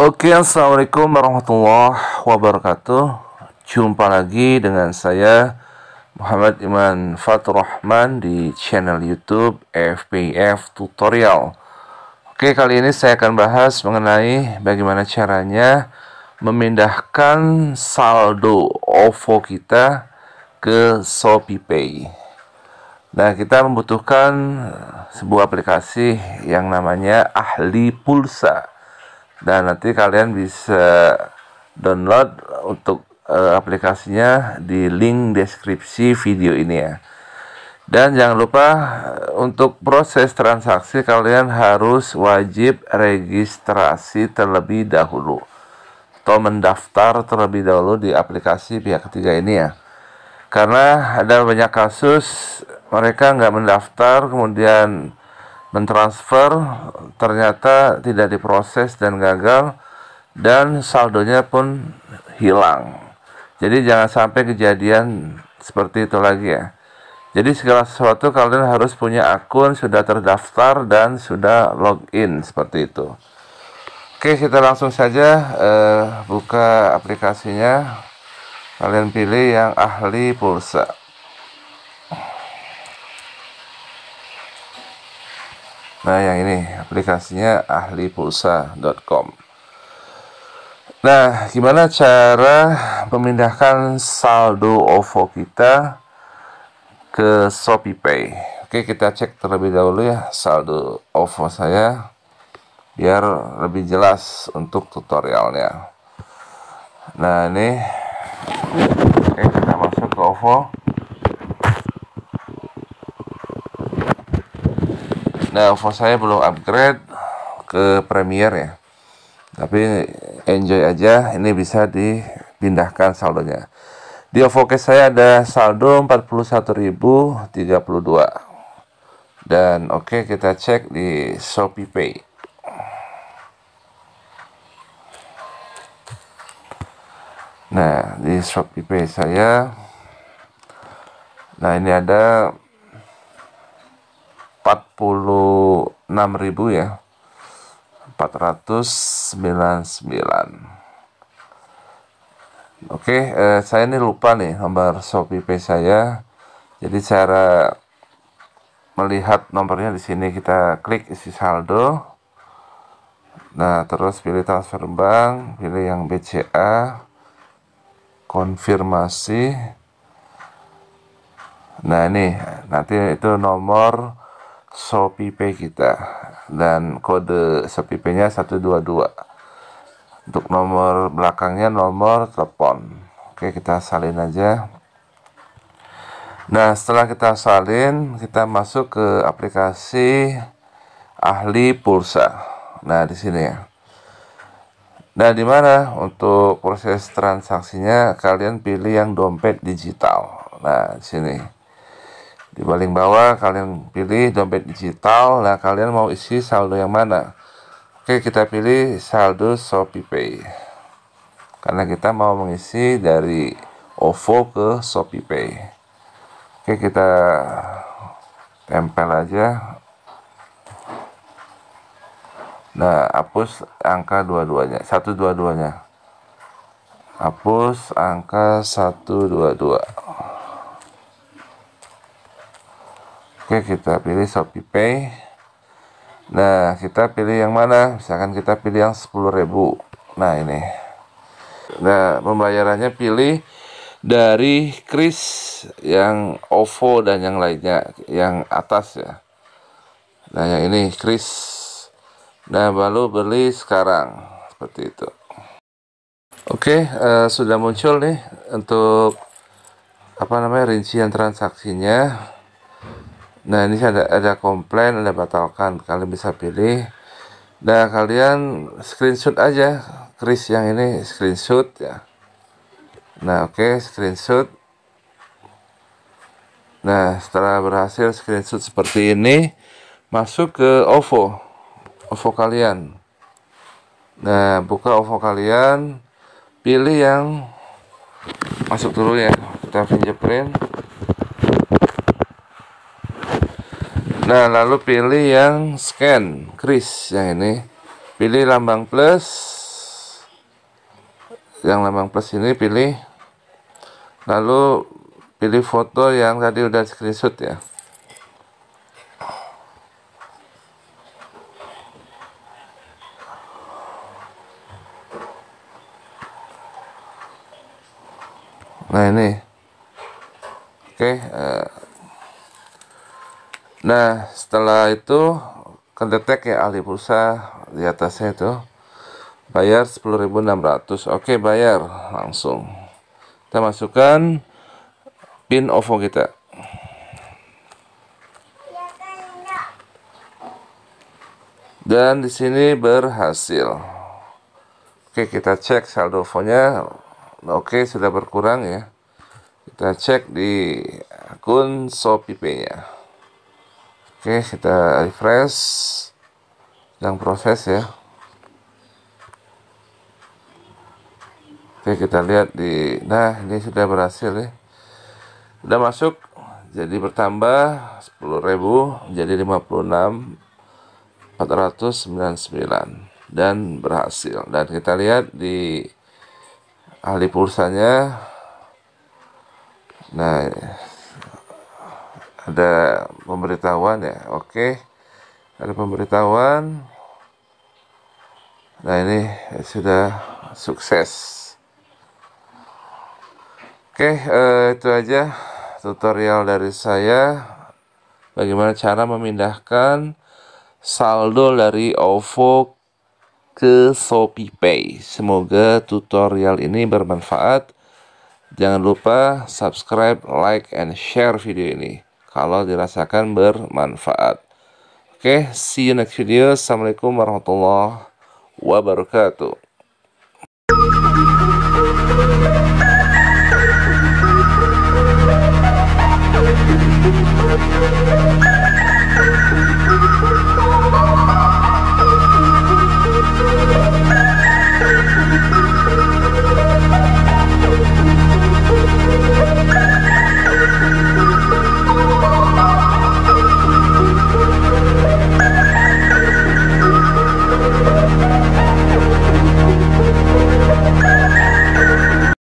Oke, assalamualaikum warahmatullahi wabarakatuh. Jumpa lagi dengan saya Muhammad Iman Fatur Rahman di channel YouTube FPF Tutorial. Oke, kali ini saya akan bahas mengenai bagaimana caranya memindahkan saldo OVO kita ke ShopeePay. Nah, kita membutuhkan sebuah aplikasi yang namanya Ahli Pulsa dan nanti kalian bisa download untuk uh, aplikasinya di link deskripsi video ini ya. Dan jangan lupa eh, untuk proses transaksi kalian harus wajib registrasi terlebih dahulu atau mendaftar terlebih dahulu di aplikasi pihak ketiga ini ya. Karena ada banyak kasus mereka nggak mendaftar kemudian mentransfer ternyata tidak diproses dan gagal dan saldonya pun hilang. Jadi jangan sampai kejadian seperti itu lagi ya. Jadi segala sesuatu kalian harus punya akun, sudah terdaftar dan sudah login seperti itu. Oke, kita langsung saja uh, buka aplikasinya. Kalian pilih yang ahli pulsa. Nah, yang ini aplikasinya ahlipulsa.com. Nah, gimana cara memindahkan saldo OVO kita ke ShopeePay? Oke, kita cek terlebih dahulu ya saldo OVO saya biar lebih jelas untuk tutorialnya. Nah, ini oke kita masuk ke OVO. Nah, for saya belum upgrade ke Premier ya. Tapi enjoy aja, ini bisa dipindahkan saldonya. Di Cash saya ada saldo 41.032. Dan oke okay, kita cek di Shopee Pay. Nah, di Shopee Pay saya Nah, ini ada ribu ya 499 oke eh, saya ini lupa nih nomor Shopee Pay saya jadi cara melihat nomornya di sini kita klik isi saldo nah terus pilih transfer bank pilih yang BCA konfirmasi nah ini nanti itu nomor Sopipe kita dan kode Shopee satu nya 122 untuk nomor belakangnya nomor telepon oke kita salin aja nah setelah kita salin kita masuk ke aplikasi ahli pulsa nah di sini ya Nah, di mana untuk proses transaksinya kalian pilih yang dompet digital. Nah, di sini. Di paling bawah kalian pilih dompet digital. Nah, kalian mau isi saldo yang mana? Oke, kita pilih saldo ShopeePay. Karena kita mau mengisi dari OVO ke ShopeePay. Oke, kita tempel aja. Nah, hapus angka dua-duanya, satu dua-duanya. Hapus angka satu dua-dua. Oke kita pilih Shopee Pay Nah kita pilih yang mana misalkan kita pilih yang 10.000 Nah ini Nah pembayarannya pilih dari Kris yang OVO dan yang lainnya yang atas ya nah yang ini Kris. nah baru beli sekarang seperti itu oke uh, sudah muncul nih untuk apa namanya rincian transaksinya nah ini ada ada komplain ada batalkan kalian bisa pilih nah kalian screenshot aja Chris yang ini screenshot ya nah oke okay, screenshot nah setelah berhasil screenshot seperti ini masuk ke OVO OVO kalian nah buka OVO kalian pilih yang masuk dulu ya kita fingerprint Nah, lalu pilih yang scan Chris yang ini. Pilih lambang plus. Yang lambang plus ini pilih. Lalu pilih foto yang tadi udah screenshot ya. Nah, ini. Oke, okay, uh, eh, Nah, setelah itu kedetek ya ahli pulsa di atasnya itu. Bayar 10.600. Oke, bayar langsung. Kita masukkan pin OVO kita. Dan di sini berhasil. Oke, kita cek saldo OVO-nya. Oke, sudah berkurang ya. Kita cek di akun shopee nya Oke, kita refresh. Sedang proses ya. Oke, kita lihat di nah ini sudah berhasil ya. Sudah masuk jadi bertambah 10.000 jadi 56 499 dan berhasil. Dan kita lihat di ahli pulsanya nah ada pemberitahuan ya oke okay. ada pemberitahuan nah ini sudah sukses oke okay, eh, itu aja tutorial dari saya bagaimana cara memindahkan saldo dari OVO ke Shopee Pay. Semoga tutorial ini bermanfaat. Jangan lupa subscribe, like, and share video ini kalau dirasakan bermanfaat. Oke, okay, see you next video. Assalamualaikum warahmatullahi wabarakatuh.